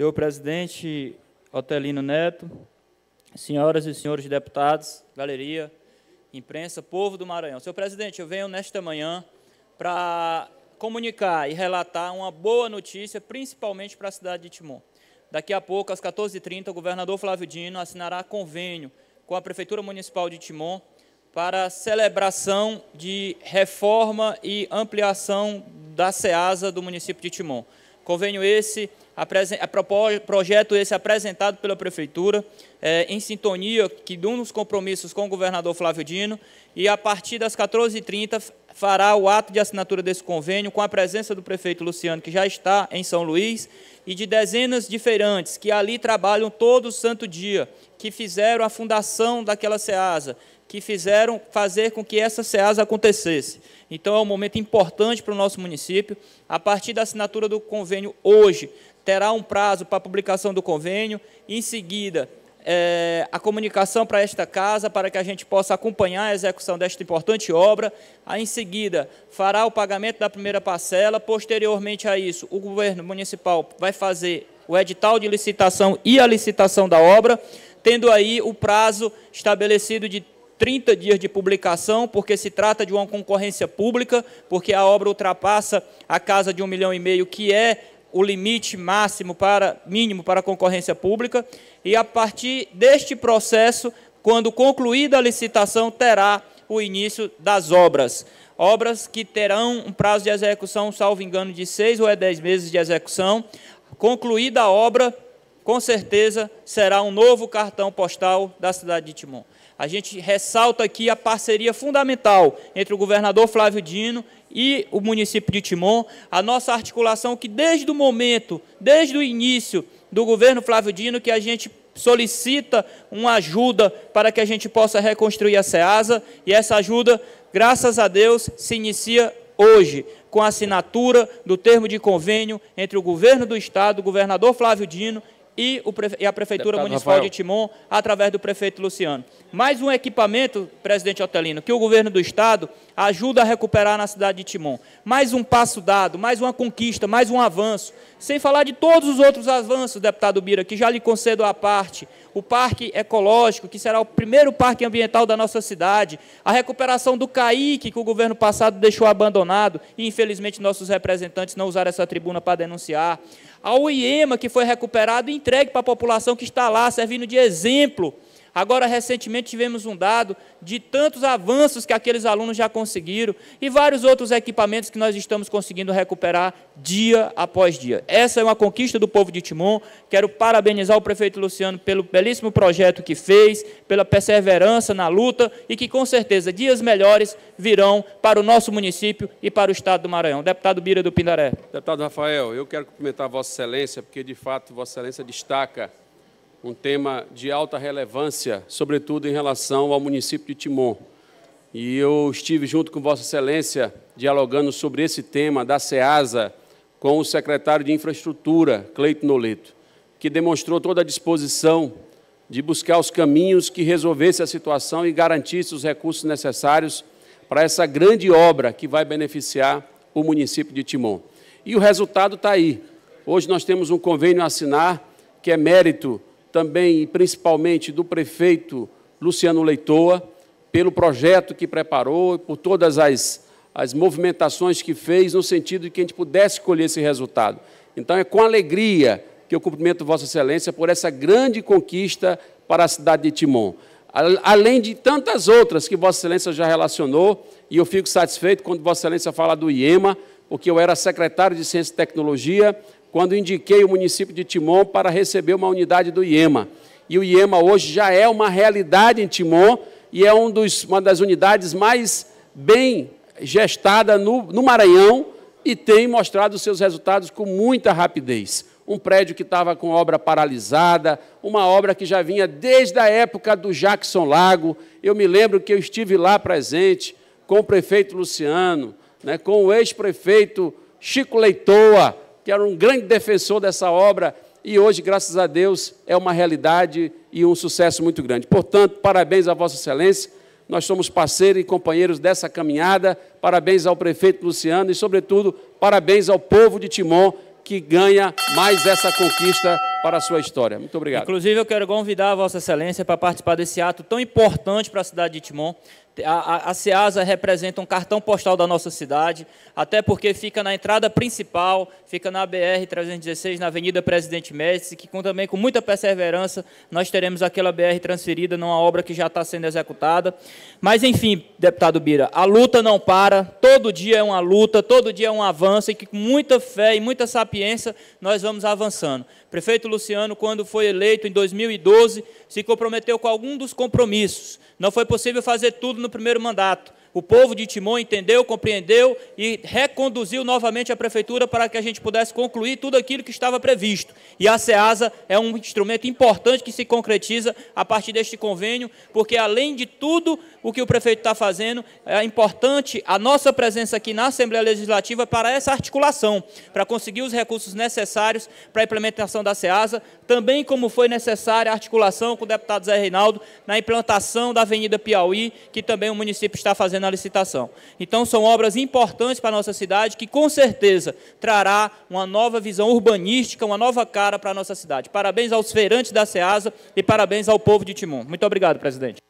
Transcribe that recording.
Senhor presidente Otelino Neto, senhoras e senhores deputados, galeria, imprensa, povo do Maranhão. Senhor presidente, eu venho nesta manhã para comunicar e relatar uma boa notícia, principalmente para a cidade de Timon. Daqui a pouco, às 14h30, o governador Flávio Dino assinará convênio com a Prefeitura Municipal de Timon para celebração de reforma e ampliação da SEASA do município de Timon. Convênio esse, projeto esse apresentado pela Prefeitura, é, em sintonia que de um dos compromissos com o governador Flávio Dino, e a partir das 14h30 fará o ato de assinatura desse convênio com a presença do prefeito Luciano, que já está em São Luís, e de dezenas de feirantes que ali trabalham todo santo dia, que fizeram a fundação daquela SEASA, que fizeram fazer com que essa SEAS acontecesse. Então, é um momento importante para o nosso município. A partir da assinatura do convênio hoje, terá um prazo para a publicação do convênio, em seguida, é, a comunicação para esta casa, para que a gente possa acompanhar a execução desta importante obra. Aí, em seguida, fará o pagamento da primeira parcela. Posteriormente a isso, o governo municipal vai fazer o edital de licitação e a licitação da obra, tendo aí o prazo estabelecido de 30 dias de publicação, porque se trata de uma concorrência pública, porque a obra ultrapassa a casa de um milhão e meio, que é o limite máximo para mínimo para a concorrência pública, e a partir deste processo, quando concluída a licitação, terá o início das obras. Obras que terão um prazo de execução, salvo engano, de seis ou é dez meses de execução. Concluída a obra, com certeza será um novo cartão postal da cidade de Timon. A gente ressalta aqui a parceria fundamental entre o governador Flávio Dino e o município de Timon, a nossa articulação que desde o momento, desde o início do governo Flávio Dino, que a gente solicita uma ajuda para que a gente possa reconstruir a SEASA, e essa ajuda, graças a Deus, se inicia hoje, com a assinatura do termo de convênio entre o governo do Estado, o governador Flávio Dino e, a Prefeitura Deputado Municipal Rafael. de Timon, através do prefeito Luciano. Mais um equipamento, presidente Otelino, que o governo do Estado ajuda a recuperar na cidade de Timon. Mais um passo dado, mais uma conquista, mais um avanço. Sem falar de todos os outros avanços, deputado Bira, que já lhe concedo à parte. O parque ecológico, que será o primeiro parque ambiental da nossa cidade. A recuperação do CAIC, que o governo passado deixou abandonado e, infelizmente, nossos representantes não usaram essa tribuna para denunciar ao IEMA, que foi recuperado e entregue para a população que está lá, servindo de exemplo Agora, recentemente, tivemos um dado de tantos avanços que aqueles alunos já conseguiram e vários outros equipamentos que nós estamos conseguindo recuperar dia após dia. Essa é uma conquista do povo de Timon. Quero parabenizar o prefeito Luciano pelo belíssimo projeto que fez, pela perseverança na luta e que, com certeza, dias melhores virão para o nosso município e para o estado do Maranhão. Deputado Bira do Pindaré. Deputado Rafael, eu quero cumprimentar Vossa Excelência, porque, de fato, Vossa Excelência destaca um tema de alta relevância, sobretudo em relação ao município de Timon. E eu estive junto com Vossa Excelência dialogando sobre esse tema da SEASA com o secretário de Infraestrutura, Cleito Noleto, que demonstrou toda a disposição de buscar os caminhos que resolvesse a situação e garantisse os recursos necessários para essa grande obra que vai beneficiar o município de Timon. E o resultado está aí. Hoje nós temos um convênio a assinar, que é mérito também e principalmente do prefeito Luciano Leitoa, pelo projeto que preparou, por todas as, as movimentações que fez, no sentido de que a gente pudesse colher esse resultado. Então, é com alegria que eu cumprimento Vossa Excelência por essa grande conquista para a cidade de Timon. Além de tantas outras que Vossa Excelência já relacionou, e eu fico satisfeito quando Vossa Excelência fala do IEMA, porque eu era secretário de Ciência e Tecnologia, quando indiquei o município de Timon para receber uma unidade do IEMA. E o IEMA hoje já é uma realidade em Timon e é um dos, uma das unidades mais bem gestada no, no Maranhão e tem mostrado seus resultados com muita rapidez. Um prédio que estava com obra paralisada, uma obra que já vinha desde a época do Jackson Lago. Eu me lembro que eu estive lá presente com o prefeito Luciano, né, com o ex-prefeito Chico Leitoa, que era um grande defensor dessa obra, e hoje, graças a Deus, é uma realidade e um sucesso muito grande. Portanto, parabéns a Vossa Excelência, nós somos parceiros e companheiros dessa caminhada, parabéns ao prefeito Luciano e, sobretudo, parabéns ao povo de Timon que ganha mais essa conquista para a sua história. Muito obrigado. Inclusive, eu quero convidar a Vossa Excelência para participar desse ato tão importante para a cidade de Timon, a, a, a Ceasa representa um cartão postal da nossa cidade, até porque fica na entrada principal, fica na BR-316, na Avenida Presidente Médici, que com, também com muita perseverança nós teremos aquela BR transferida numa obra que já está sendo executada. Mas, enfim, deputado Bira, a luta não para, todo dia é uma luta, todo dia é um avanço, e que com muita fé e muita sapiência nós vamos avançando. Prefeito Luciano, quando foi eleito em 2012, se comprometeu com algum dos compromissos. Não foi possível fazer tudo no no primeiro mandato. O povo de Timon entendeu, compreendeu e reconduziu novamente a prefeitura para que a gente pudesse concluir tudo aquilo que estava previsto. E a SEASA é um instrumento importante que se concretiza a partir deste convênio, porque além de tudo o que o prefeito está fazendo, é importante a nossa presença aqui na Assembleia Legislativa para essa articulação, para conseguir os recursos necessários para a implementação da SEASA, também como foi necessária a articulação com o deputado Zé Reinaldo na implantação da Avenida Piauí, que também o município está fazendo fazendo a licitação. Então, são obras importantes para a nossa cidade que, com certeza, trará uma nova visão urbanística, uma nova cara para a nossa cidade. Parabéns aos feirantes da SEASA e parabéns ao povo de Timon. Muito obrigado, presidente.